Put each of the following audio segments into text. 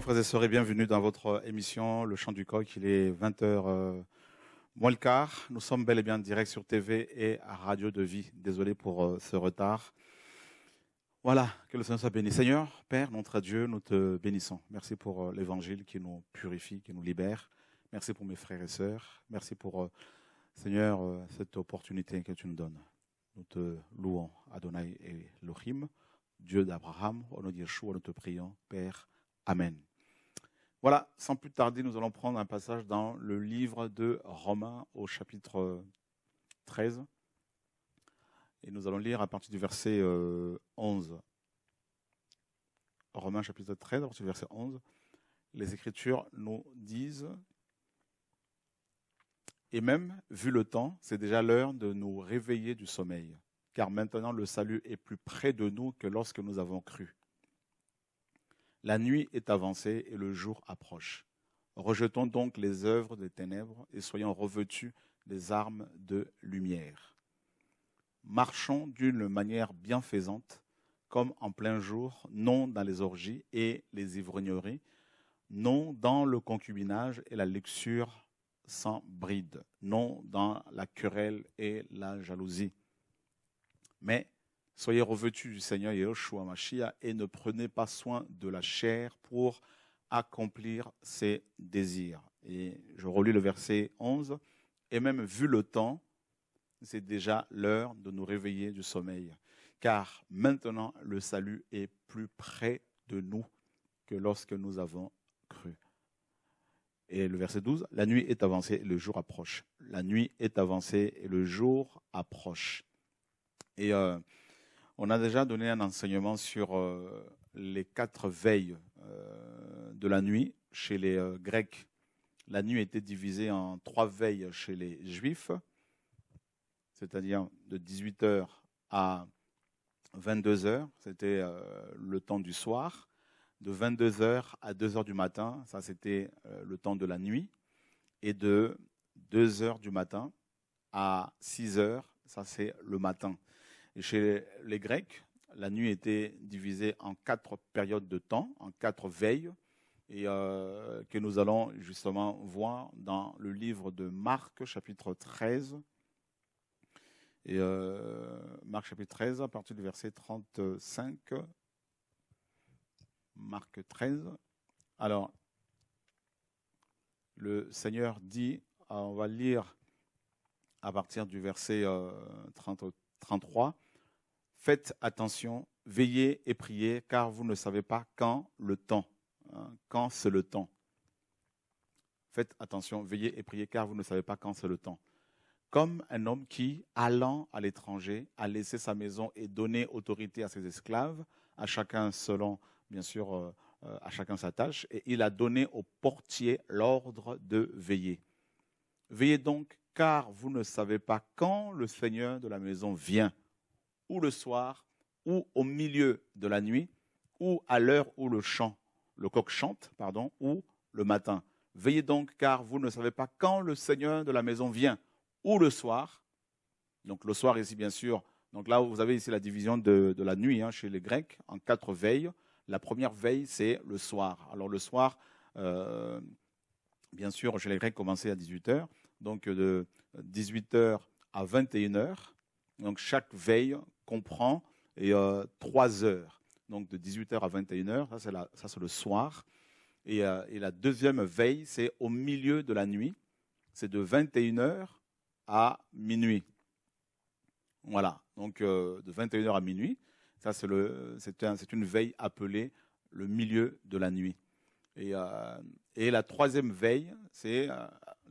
frères et sœurs et bienvenue dans votre euh, émission Le Chant du Coq. Il est 20h euh, moins le quart. Nous sommes bel et bien en direct sur TV et à Radio de Vie. Désolé pour euh, ce retard. Voilà, que le Seigneur soit béni. Seigneur, Père, notre Dieu, nous te bénissons. Merci pour l'évangile qui nous purifie, qui nous libère. Merci pour mes frères et sœurs. Merci pour, Seigneur, cette opportunité que tu nous donnes. Nous te louons, Adonai et Lohim, Dieu d'Abraham, au nom de nous te prions, Père. Amen. Voilà, sans plus tarder, nous allons prendre un passage dans le livre de Romains au chapitre 13. Euh, et nous allons lire à partir du verset 11. Euh, Romains chapitre 13, à partir du verset 11. Les Écritures nous disent, et même vu le temps, c'est déjà l'heure de nous réveiller du sommeil, car maintenant le salut est plus près de nous que lorsque nous avons cru la nuit est avancée et le jour approche. Rejetons donc les œuvres des ténèbres et soyons revêtus des armes de lumière. Marchons d'une manière bienfaisante, comme en plein jour, non dans les orgies et les ivrogneries, non dans le concubinage et la luxure sans bride, non dans la querelle et la jalousie, mais Soyez revêtus du Seigneur Yeshua Mashiach et ne prenez pas soin de la chair pour accomplir ses désirs. Et je relis le verset 11. Et même vu le temps, c'est déjà l'heure de nous réveiller du sommeil. Car maintenant, le salut est plus près de nous que lorsque nous avons cru. Et le verset 12, la nuit est avancée et le jour approche. La nuit est avancée et le jour approche. Et euh, on a déjà donné un enseignement sur euh, les quatre veilles euh, de la nuit chez les euh, Grecs. La nuit était divisée en trois veilles chez les Juifs, c'est-à-dire de 18h à 22h, c'était le temps du soir. De 22h à 2h du matin, ça c'était le temps de la nuit. Et de 2h du matin à 6h, ça c'est le matin chez les Grecs, la nuit était divisée en quatre périodes de temps, en quatre veilles, et euh, que nous allons justement voir dans le livre de Marc, chapitre 13. Et euh, Marc chapitre 13, à partir du verset 35. Marc 13. Alors, le Seigneur dit, ah, on va lire à partir du verset euh, 33, faites attention, veillez et priez, car vous ne savez pas quand le temps, hein, quand c'est le temps. Faites attention, veillez et priez, car vous ne savez pas quand c'est le temps. Comme un homme qui, allant à l'étranger, a laissé sa maison et donné autorité à ses esclaves, à chacun selon, bien sûr, euh, euh, à chacun sa tâche, et il a donné au portier l'ordre de veiller. Veillez donc, car vous ne savez pas quand le Seigneur de la maison vient, ou le soir, ou au milieu de la nuit, ou à l'heure où le chant, le coq chante, pardon, ou le matin. Veillez donc, car vous ne savez pas quand le Seigneur de la maison vient, ou le soir. Donc le soir ici, bien sûr. Donc là, vous avez ici la division de, la nuit hein, chez les Grecs en quatre veilles. La première veille, c'est le soir. Alors le soir, euh, bien sûr, chez les Grecs, commençait à 18 heures donc de 18h à 21h. Donc chaque veille comprend et, 3 euh, heures. Donc de 18h à 21h, ça c'est, le soir. Euh, et, la deuxième veille, c'est au milieu de la nuit. C'est de 21h à minuit. Voilà, donc euh, de 21h à minuit. Ça, c'est, une veille appelée le milieu de la nuit. et la troisième veille, c'est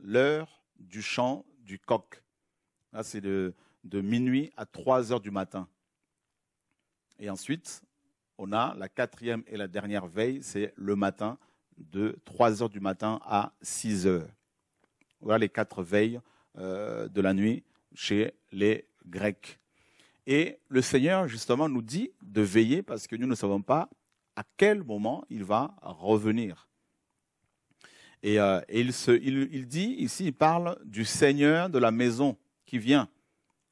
l'heure du chant du coq. Là, c'est de, minuit à 3 heures du matin. Et ensuite, on a la quatrième et la dernière veille, c'est le matin, de 3 heures du matin à 6 heures. Voilà les quatre veilles euh, de la nuit chez les Grecs. Et le Seigneur, justement, nous dit de veiller parce que nous ne savons pas à quel moment il va revenir. Et, euh, il, dit, ici, il parle du Seigneur de la maison qui vient,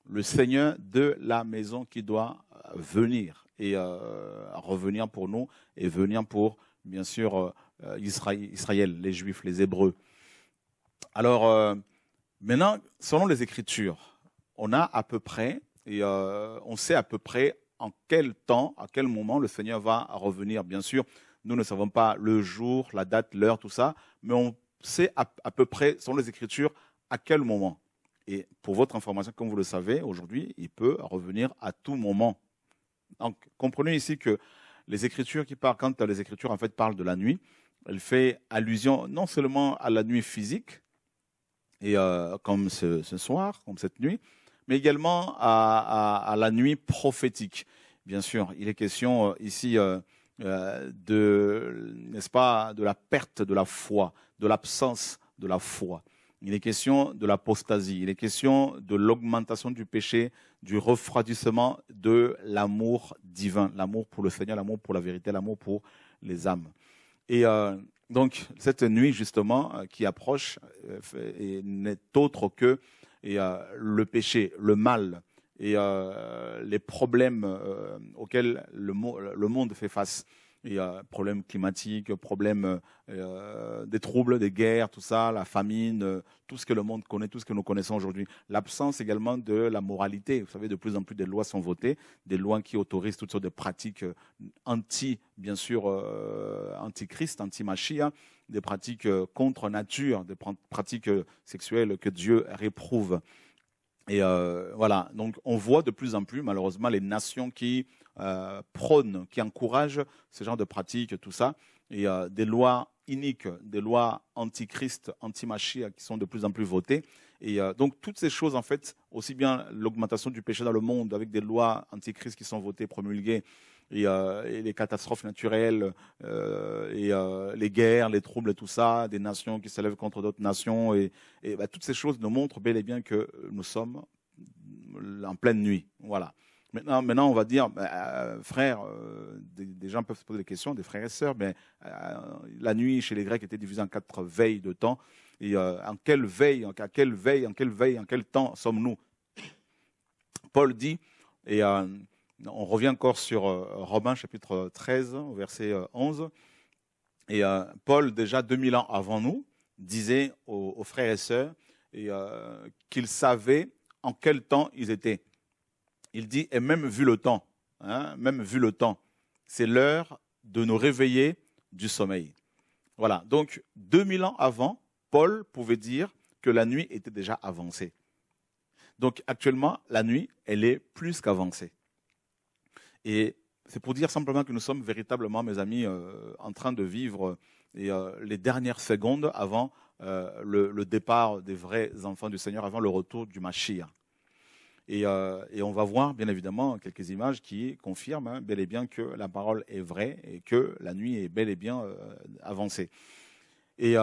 le Seigneur de la maison qui doit euh, venir et euh, revenir pour nous et venir pour, bien sûr, Israël, Israël, les Juifs, les Hébreux. Alors, maintenant, selon les Écritures, on a à peu près, et on sait à peu près en quel temps, à quel moment le Seigneur va revenir. Bien sûr, nous ne savons pas le jour, la date, l'heure, tout ça, mais on sait à, peu près, selon les Écritures, à quel moment. Et pour votre information, comme vous le savez, aujourd'hui, il peut revenir à tout moment. Donc, comprenez ici que les Écritures qui parlent, quand les Écritures en fait parlent de la nuit, elles fait allusion non seulement à la nuit physique, et euh, comme ce, soir, comme cette nuit, mais également à, la nuit prophétique. Bien sûr, il est question euh, ici euh, euh, de, n'est-ce pas, de la perte de la foi, de l'absence de la foi. Il est question de l'apostasie, il est question de l'augmentation du péché, du refroidissement de l'amour divin, l'amour pour le Seigneur, l'amour pour la vérité, l'amour pour les âmes. Et euh, donc cette nuit justement euh, qui approche n'est autre que et, le péché, le mal, et euh, les problèmes euh, auxquels le, monde fait face. Il y a problèmes climatiques, problème euh, des troubles, des guerres, tout ça, la famine, euh, tout ce que le monde connaît, tout ce que nous connaissons aujourd'hui. L'absence également de la moralité. Vous savez, de plus en plus des lois sont votées, des lois qui autorisent toutes sortes de pratiques euh, anti, bien sûr, anti-Christ, anti-Machia, des pratiques contre nature, des pratiques sexuelles que Dieu réprouve. Et euh, voilà, donc on voit de plus en plus malheureusement les nations qui euh, prônent, qui encouragent ce genre de pratiques, tout ça, et euh, des lois iniques, des lois antichristes, anti qui sont de plus en plus votées. Et donc toutes ces choses, en fait, aussi bien l'augmentation du péché dans le monde avec des lois antichrist qui sont votées, promulguées, euh, et, les catastrophes naturelles, euh, et euh, les guerres, les troubles, et tout ça, des nations qui s'élèvent contre d'autres nations, et, bah, toutes ces choses nous montrent bel et bien que nous sommes en pleine nuit. Voilà. Maintenant, maintenant, on va dire, frère, bah, frères, des, gens peuvent se poser des questions, des frères et sœurs, mais la nuit chez les Grecs était divisée en quatre veilles de temps. Et en quelle veille, en, quelle veille, en quelle veille, en quel temps sommes-nous Paul dit, et on revient encore sur euh, Romains chapitre 13, verset 11. Euh, et euh, Paul, déjà 2000 ans avant nous, disait aux, frères et sœurs qu'ils savaient en quel temps ils étaient. Il dit, et même vu le temps, hein, même vu le temps, c'est l'heure de nous réveiller du sommeil. Voilà, donc 2000 ans avant, Paul pouvait dire que la nuit était déjà avancée. Donc actuellement, la nuit, elle est plus qu'avancée. Et c'est pour dire simplement que nous sommes véritablement, mes amis, euh, en train de vivre euh, euh, les dernières secondes avant le, départ des vrais enfants du Seigneur, avant le retour du Machia. Et, on va voir, bien évidemment, quelques images qui confirment hein, bel et bien que la parole est vraie et que la nuit est bel et bien avancée. Et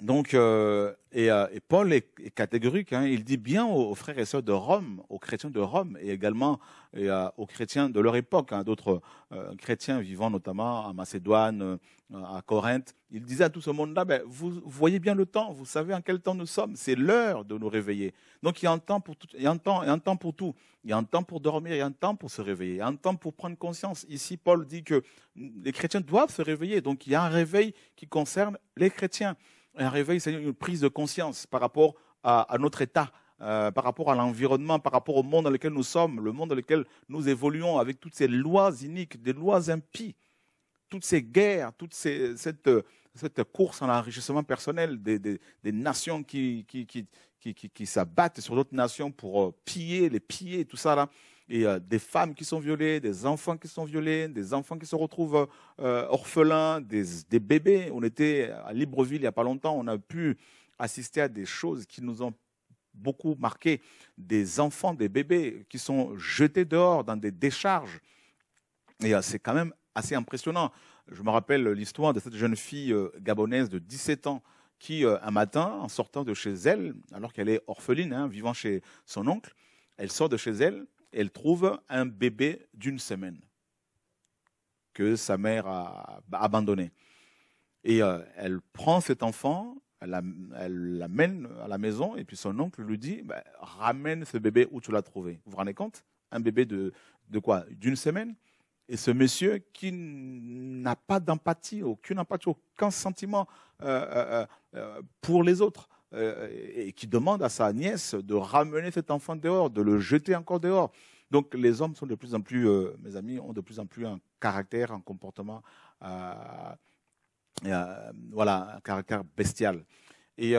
donc, euh, euh, et, Paul est, catégorique. Hein. il dit bien aux, frères et sœurs de Rome, aux chrétiens de Rome, et également euh, aux chrétiens de leur époque, hein, d'autres chrétiens vivant notamment à Macédoine, à Corinthe. Il disait à tout ce monde-là ben, vous voyez bien le temps, vous savez en quel temps nous sommes. C'est l'heure de nous réveiller. Donc, il y a un temps pour tout. y a un temps, il y a un temps pour tout. Il y a un temps pour dormir, il y a un temps pour se réveiller, il y a un temps pour prendre conscience. Ici, Paul dit que les chrétiens doivent se réveiller. Donc, il y a un réveil qui concerne les chrétiens un réveil, c'est une prise de conscience par rapport à, notre état, euh, par rapport à l'environnement, par rapport au monde dans lequel nous sommes, le monde dans lequel nous évoluons, avec toutes ces lois iniques, des lois impies, toutes ces guerres, toute cette, course en enrichissement personnel des, nations qui, qui s'abattent sur d'autres nations pour euh, piller, les piller, tout ça là y a euh, des femmes qui sont violées, des enfants qui sont violés, des enfants qui se retrouvent euh, orphelins, des, bébés. On était à Libreville il n'y a pas longtemps, on a pu assister à des choses qui nous ont beaucoup marqué, des enfants, des bébés qui sont jetés dehors dans des décharges. Et euh, c'est quand même assez impressionnant. Je me rappelle l'histoire de cette jeune fille gabonaise de 17 ans qui, un matin, en sortant de chez elle, alors qu'elle est orpheline, hein, vivant chez son oncle, elle sort de chez elle, elle trouve un bébé d'une semaine que sa mère a abandonné. Et euh, elle prend cet enfant, elle l'amène à la maison, et puis son oncle lui dit bah, Ramène ce bébé où tu l'as trouvé. Vous vous rendez compte Un bébé de, quoi D'une semaine et ce monsieur qui n'a pas d'empathie, aucune empathie, aucun sentiment euh, euh, pour les autres, euh, et qui demande à sa nièce de ramener cet enfant dehors, de le jeter encore dehors. Donc les hommes sont de plus en plus, euh, mes amis, ont de plus en plus un caractère, un comportement, euh, voilà, un caractère bestial. Et,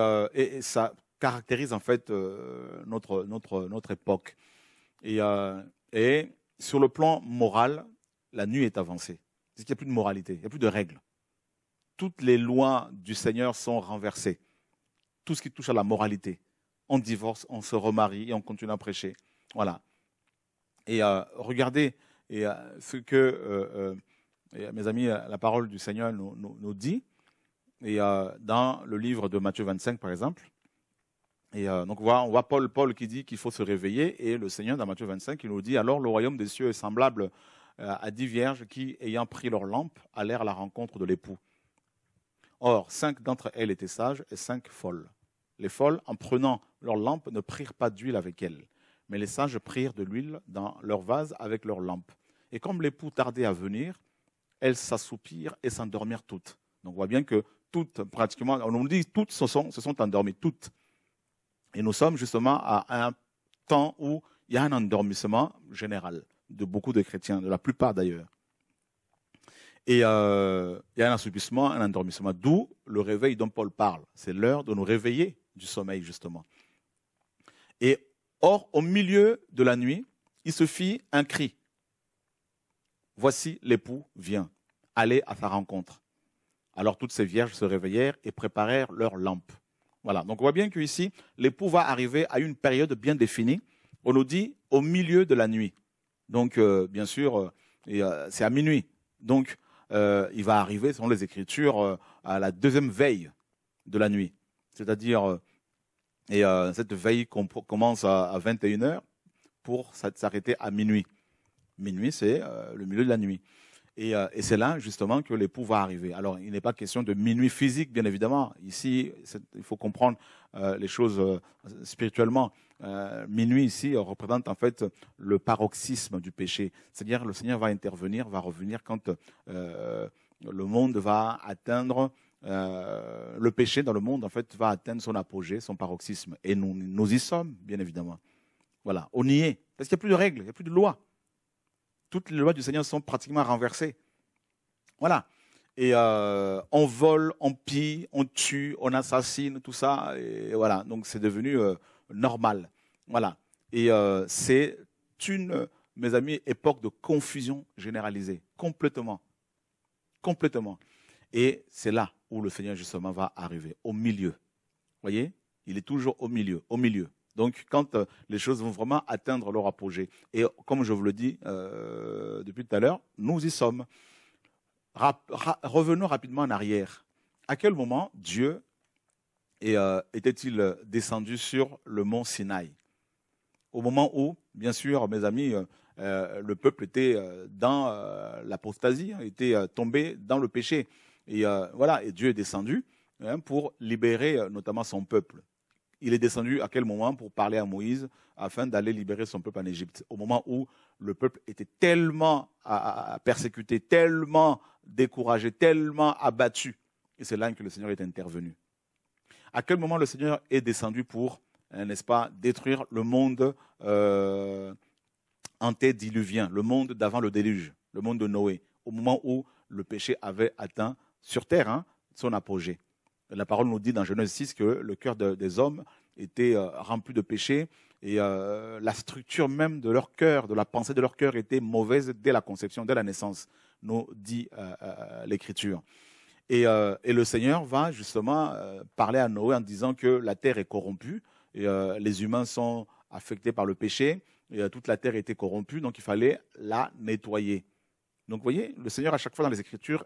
ça caractérise en fait notre, notre, notre époque. Et, sur le plan moral, la nuit est avancée. Il n'y a plus de moralité, il n'y a plus de règles. Toutes les lois du Seigneur sont renversées tout ce qui touche à la moralité. On divorce, on se remarie et on continue à prêcher. Voilà. Et euh, regardez et, euh, ce que, euh, mes amis, la parole du Seigneur nous, dit. Et dans le livre de Matthieu 25, par exemple, et donc on on voit Paul, Paul qui dit qu'il faut se réveiller, et le Seigneur dans Matthieu 25, il nous dit alors le royaume des cieux est semblable à dix vierges qui, ayant pris leur lampe, allèrent à la rencontre de l'époux. Or, cinq d'entre elles étaient sages et cinq folles. Les folles, en prenant leur lampe, ne prirent pas d'huile avec elles, mais les sages prirent de l'huile dans leur vase avec leur lampe. Et comme l'époux tardait à venir, elles s'assoupirent et s'endormirent toutes. Donc on voit bien que toutes, pratiquement, on nous dit toutes se sont, se sont endormies, toutes. Et nous sommes justement à un temps où il y a un endormissement général de beaucoup de chrétiens, de la plupart d'ailleurs. Et, il euh, y a un assoupissement, un endormissement, d'où le réveil dont Paul parle. C'est l'heure de nous réveiller du sommeil, justement. Et or, au milieu de la nuit, il se fit un cri. Voici l'époux vient, aller à sa rencontre. Alors toutes ces vierges se réveillèrent et préparèrent leurs lampes. Voilà, donc on voit bien qu'ici, l'époux va arriver à une période bien définie. On nous dit au milieu de la nuit. Donc, euh, bien sûr, euh, c'est à minuit. Donc, euh, il va arriver, selon les Écritures, euh, à la deuxième veille de la nuit. C'est-à-dire, euh, et cette veille commence à, 21h pour s'arrêter à minuit. Minuit, c'est le milieu de la nuit. Et, et c'est là, justement, que l'époux va arriver. Alors, il n'est pas question de minuit physique, bien évidemment. Ici, il faut comprendre les choses spirituellement. Euh, minuit ici représente en fait le paroxysme du péché. C'est-à-dire le Seigneur va intervenir, va revenir quand euh, le monde va atteindre euh, le péché dans le monde en fait va atteindre son apogée, son paroxysme. Et nous, y sommes, bien évidemment. Voilà, on y est. Parce qu'il n'y a plus de règles, il n'y a plus de lois. Toutes les lois du Seigneur sont pratiquement renversées. Voilà. Et on vole, on pille, on tue, on assassine, tout ça. Et voilà, donc c'est devenu normal. Voilà. Et euh, c'est une, mes amis, époque de confusion généralisée, complètement. Complètement. Et c'est là où le Seigneur, justement, va arriver, au milieu. Vous voyez Il est toujours au milieu, au milieu. Donc, quand euh, les choses vont vraiment atteindre leur apogée, et comme je vous le dis euh, depuis tout à l'heure, nous y sommes. revenons rapidement en arrière. À quel moment Dieu et euh, était-il euh, descendu sur le mont Sinaï Au moment où, bien sûr, mes amis, euh, le peuple était dans l'apostasie, hein, était tombé dans le péché. Et voilà, et Dieu est descendu hein, pour libérer notamment son peuple. Il est descendu à quel moment pour parler à Moïse afin d'aller libérer son peuple en Égypte Au moment où le peuple était tellement persécuté, tellement découragé, tellement abattu. Et c'est là que le Seigneur est intervenu à quel moment le Seigneur est descendu pour, hein, n'est-ce pas, détruire le monde euh, antédiluvien, le monde d'avant le déluge, le monde de Noé, au moment où le péché avait atteint sur terre hein, son apogée. La parole nous dit dans Genèse 6 que le cœur des hommes était euh, rempli de péché et euh, la structure même de leur cœur, de la pensée de leur cœur était mauvaise dès la conception, dès la naissance, nous dit l'Écriture. Euh, et, le Seigneur va justement euh, parler à Noé en disant que la terre est corrompue, et, euh, les humains sont affectés par le péché, et, toute la terre était corrompue, donc il fallait la nettoyer. Donc vous voyez, le Seigneur à chaque fois dans les Écritures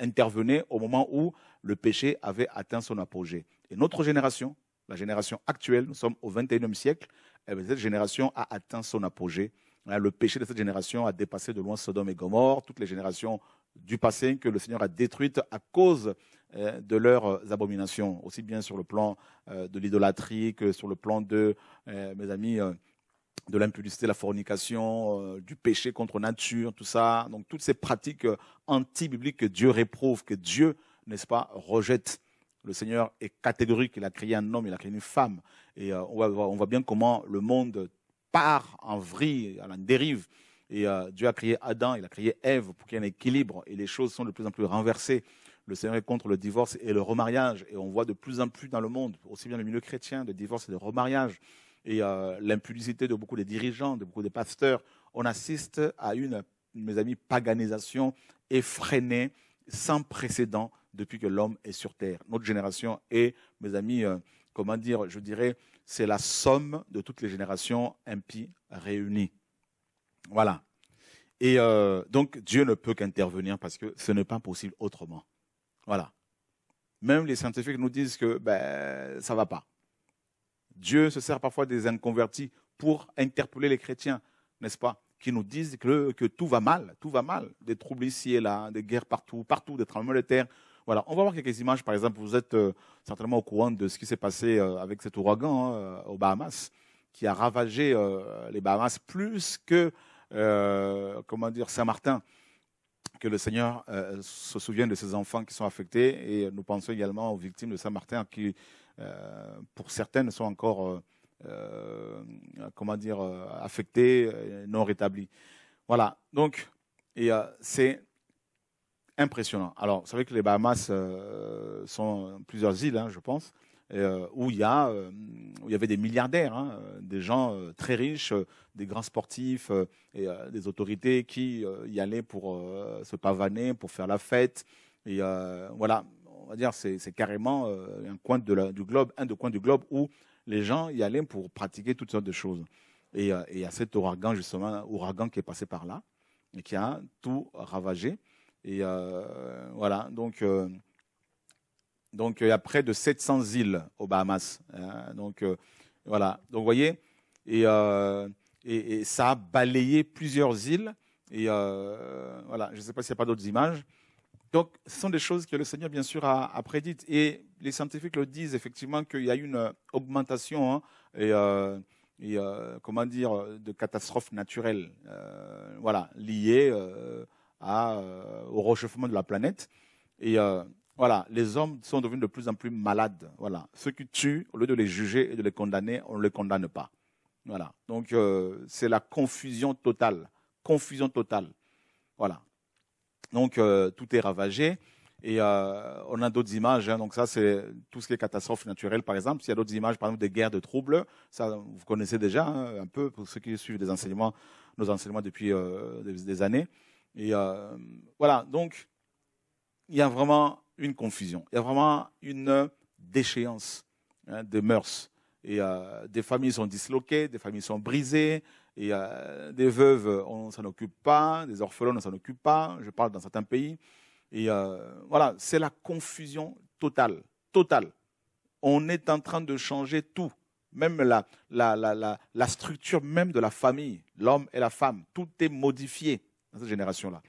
intervenait au moment où le péché avait atteint son apogée. Et notre génération, la génération actuelle, nous sommes au XXIe siècle, eh cette génération a atteint son apogée. Le péché de cette génération a dépassé de loin Sodome et Gomorre, toutes les générations du passé que le Seigneur a détruite à cause euh, de leurs abominations, aussi bien sur le plan euh, de l'idolâtrie que sur le plan de, euh, mes amis, de l'impudicité, la fornication, du péché contre nature, tout ça. Donc toutes ces pratiques anti-bibliques que Dieu réprouve, que Dieu, n'est-ce pas, rejette. Le Seigneur est catégorique, il a créé un homme, il a créé une femme. Et on, voit, bien comment le monde part en vrille, à la dérive. Et euh, Dieu a créé Adam, il a créé Ève pour qu'il y ait un équilibre. Et les choses sont de plus en plus renversées. Le Seigneur est contre le divorce et le remariage. Et on voit de plus en plus dans le monde, aussi bien le milieu chrétien, de divorce et de remariage. Et euh, l'impudicité de beaucoup des dirigeants, de beaucoup des pasteurs. On assiste à une, mes amis, paganisation effrénée, sans précédent, depuis que l'homme est sur terre. Notre génération est, mes amis, euh, comment dire, je dirais, c'est la somme de toutes les générations impies réunies. Voilà. Et euh, donc Dieu ne peut qu'intervenir parce que ce n'est pas possible autrement. Voilà. Même les scientifiques nous disent que ben, ça ne va pas. Dieu se sert parfois des inconvertis pour interpeller les chrétiens, n'est-ce pas Qui nous disent que, tout va mal, tout va mal. Des troubles ici et là, des guerres partout, partout, des tremblements de terre. Voilà, on va voir quelques images. Par exemple, vous êtes euh, certainement au courant de ce qui s'est passé euh, avec cet ouragan aux Bahamas, qui a ravagé les Bahamas plus que euh, comment dire, Saint-Martin. Que le Seigneur euh, se souvienne de ses enfants qui sont affectés et nous pensons également aux victimes de Saint-Martin qui, euh, pour certaines, sont encore, comment dire, affectées, non rétablies. Voilà. Donc, c'est impressionnant. Alors, vous savez que les Bahamas sont plusieurs îles, hein, je pense. Euh, où il y, euh, y avait des milliardaires, hein, euh, des gens très riches, des grands sportifs et des autorités qui y allaient pour se pavaner, pour faire la fête. Et voilà, on va dire, c'est, carrément un coin du globe, un des coins du globe où les gens y allaient pour pratiquer toutes sortes de choses. Et, il y a cet ouragan, justement, ouragan qui est passé par là et qui a tout ravagé. Et voilà, donc donc il y a près de 700 îles aux Bahamas. Hein. donc euh, voilà. Donc vous voyez, euh, et, ça a balayé plusieurs îles. Et euh, voilà, je ne sais pas s'il n'y a pas d'autres images. Donc, ce sont des choses que le Seigneur, bien sûr, a, prédites. Et les scientifiques le disent, effectivement, qu'il y a eu une augmentation hein, et, comment dire, de catastrophes naturelles voilà, liées au réchauffement de la planète. Et voilà, les hommes sont devenus de plus en plus malades. Voilà, ceux qui tuent, au lieu de les juger et de les condamner, on ne les condamne pas. Voilà, donc euh, c'est la confusion totale, confusion totale. Voilà, donc euh, tout est ravagé. Et euh, on a d'autres images. Hein. donc ça, c'est tout ce qui est catastrophe naturelle, par exemple. S'il y a d'autres images, par exemple des guerres, de troubles, ça vous connaissez déjà hein, un peu pour ceux qui suivent des enseignements, nos enseignements depuis des, années. Et voilà. Donc il y a vraiment une confusion. Il y a vraiment une déchéance hein, de mœurs. Et euh, des familles sont disloquées, des familles sont brisées, et euh, des veuves, on ne s'en occupe pas, des orphelins, on ne s'en occupe pas. Je parle dans certains pays. Et euh, voilà, c'est la confusion totale, totale. On est en train de changer tout, même la, la structure même de la famille, l'homme et la femme. Tout est modifié dans cette génération-là.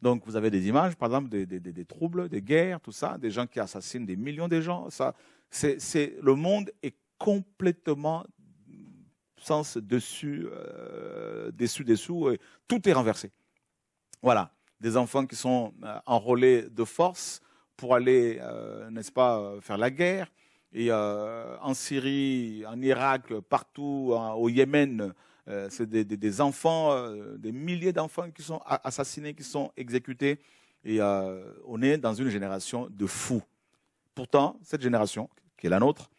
Donc vous avez des images, par exemple, des, troubles, des guerres, tout ça, des gens qui assassinent des millions de gens. Ça, c'est, le monde est complètement sens dessus, euh, dessus, dessous, et tout est renversé. Voilà, des enfants qui sont euh, enrôlés de force pour aller, euh, n'est-ce pas, faire la guerre. Et en Syrie, en Irak, partout, au Yémen, euh, c'est des, enfants, euh, des milliers d'enfants qui sont assassinés, qui sont exécutés. Et euh, on est dans une génération de fous. Pourtant, cette génération, qui est la nôtre,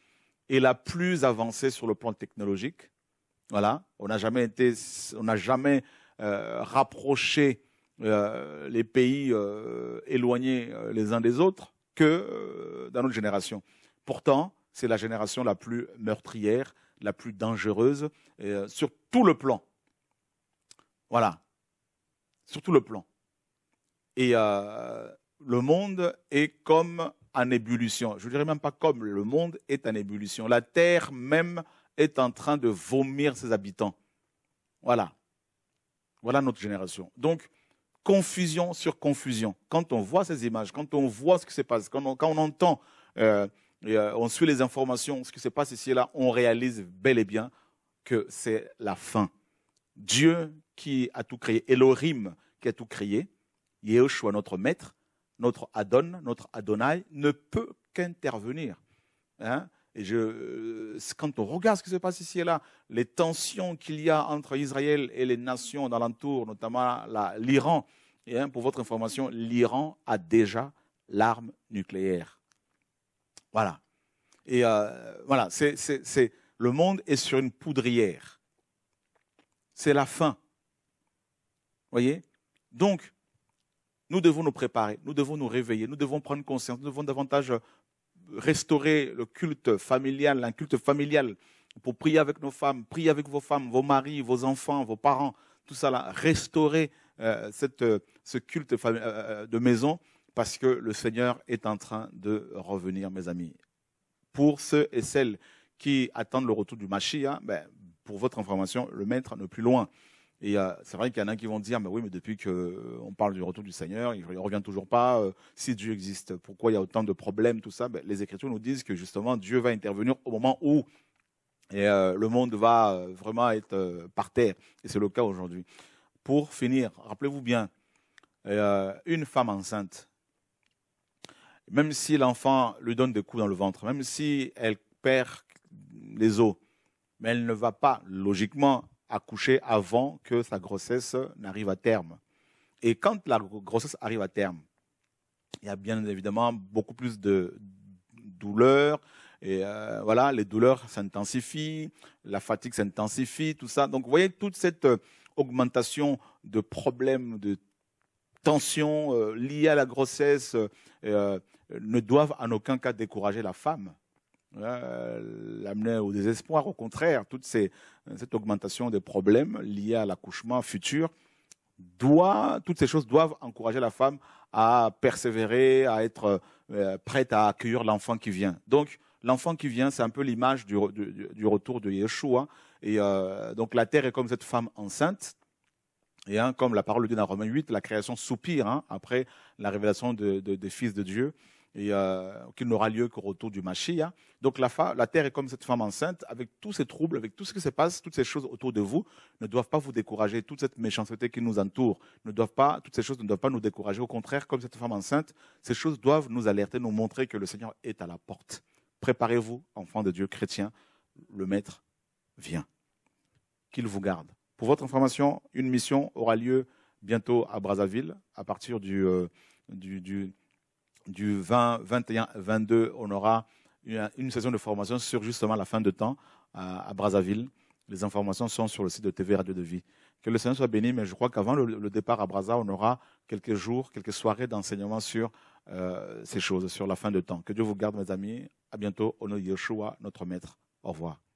est la plus avancée sur le plan technologique. Voilà, on n'a jamais été, on n'a jamais rapproché les pays éloignés les uns des autres que dans notre génération. Pourtant, c'est la génération la plus meurtrière, la plus dangereuse euh, sur tout le plan. Voilà, sur tout le plan. Et euh, le monde est comme en ébullition. Je ne dirais même pas comme le monde est en ébullition. La terre même est en train de vomir ses habitants. Voilà. Voilà notre génération. Donc, confusion sur confusion. Quand on voit ces images, quand on voit ce qui se passe, quand on, entend euh, euh, on suit les informations, ce qui se passe ici et là, on réalise bel et bien que c'est la fin. Dieu qui a tout créé, Elohim qui a tout créé, Yeshua, notre maître, notre Adon, notre Adonai, ne peut qu'intervenir. Hein. et je, euh, quand on regarde ce qui se passe ici et là, les tensions qu'il y a entre Israël et les nations d'alentour, notamment l'Iran, et hein, pour votre information, l'Iran a déjà l'arme nucléaire. Voilà. Et euh, voilà, c'est, le monde est sur une poudrière. C'est la fin. Voyez Donc, nous devons nous préparer, nous devons nous réveiller, nous devons prendre conscience, nous devons davantage euh, restaurer le culte familial, un culte familial pour prier avec nos femmes, prier avec vos femmes, vos maris, vos enfants, vos parents, tout ça là, restaurer euh, cette, ce culte de maison parce que le Seigneur est en train de revenir, mes amis. Pour ceux et celles qui attendent le retour du Mashiach, hein, ben, pour votre information, le maître n'est plus loin. Et euh, c'est vrai qu'il y en a qui vont dire, mais oui, mais depuis qu'on euh, parle du retour du Seigneur, il ne revient toujours pas. Euh, si Dieu existe, pourquoi il y a autant de problèmes, tout ça ben, Les Écritures nous disent que justement, Dieu va intervenir au moment où le monde va vraiment être par terre. Et c'est le cas aujourd'hui. Pour finir, rappelez-vous bien, une femme enceinte même si l'enfant lui donne des coups dans le ventre, même si elle perd les os, mais elle ne va pas logiquement accoucher avant que sa grossesse n'arrive à terme. Et quand la grossesse arrive à terme, il y a bien évidemment beaucoup plus de douleurs. Et euh, voilà, les douleurs s'intensifient, la fatigue s'intensifie, tout ça. Donc, vous voyez toute cette euh, augmentation de problèmes, de tensions euh, liées à la grossesse, ne doivent en aucun cas décourager la femme, euh, l'amener au désespoir. Au contraire, toute cette augmentation des problèmes liés à l'accouchement futur, toutes ces choses doivent encourager la femme à persévérer, à être euh, prête à accueillir l'enfant qui vient. Donc, l'enfant qui vient, c'est un peu l'image du, retour de Yeshua. Et euh, donc, la terre est comme cette femme enceinte. Et hein, comme la parole dit dans Romains 8, la création soupire hein, après la révélation des fils de Dieu et, euh, qu'il n'aura lieu qu'au retour du Machia. Donc la, la terre est comme cette femme enceinte, avec tous ces troubles, avec tout ce qui se passe, toutes ces choses autour de vous ne doivent pas vous décourager, toute cette méchanceté qui nous entoure, ne doivent pas, toutes ces choses ne doivent pas nous décourager. Au contraire, comme cette femme enceinte, ces choses doivent nous alerter, nous montrer que le Seigneur est à la porte. Préparez-vous, enfants de Dieu chrétien le Maître vient. Qu'il vous garde. Pour votre information, une mission aura lieu bientôt à Brazzaville, à partir du euh, du 20, 21, 22, on aura une, saison de formation sur justement la fin de temps à, Brazzaville. Les informations sont sur le site de TV Radio de Vie. Que le Seigneur soit béni, mais je crois qu'avant le, départ à Brazzaville, on aura quelques jours, quelques soirées d'enseignement sur euh, ces choses, sur la fin de temps. Que Dieu vous garde, mes amis. À bientôt. Au nom Yeshua, notre Maître. Au revoir.